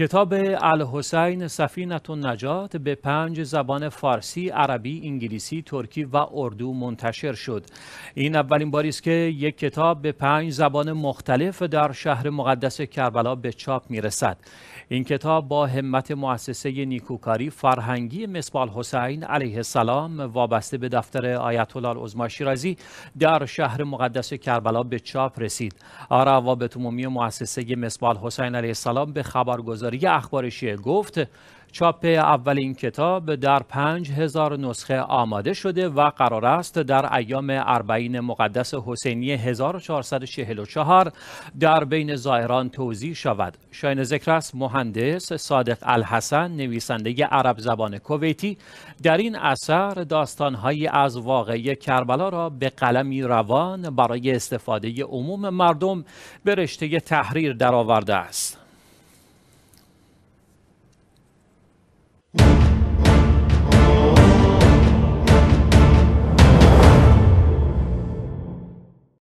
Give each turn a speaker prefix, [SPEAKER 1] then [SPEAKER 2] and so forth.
[SPEAKER 1] کتاب الحسین سفینت و نجات به پنج زبان فارسی، عربی، انگلیسی، ترکی و اردو منتشر شد. این اولین باری است که یک کتاب به پنج زبان مختلف در شهر مقدس کربلا به چاپ می رسد. این کتاب با همت مؤسسه نیکوکاری فرهنگی مسبال حسین علیه السلام وابسته به دفتر آیت الله العظما شیرازی در شهر مقدس کربلا به چاپ رسید. روابط عمومی مؤسسه مسبال حسین علیه السلام به خبرگزاری اخبارشی اخبار گفت چاپ اولین کتاب در پنج هزار نسخه آماده شده و قرار است در ایام اربعین مقدس حسینی 1444 در بین زائران توضیح شود. شاین ذکر است مهندس صادق الحسن نویسنده عرب زبان کویتی در این اثر داستانهایی از واقعی کربلا را به قلمی روان برای استفاده عموم مردم به رشته تحریر درآورده است.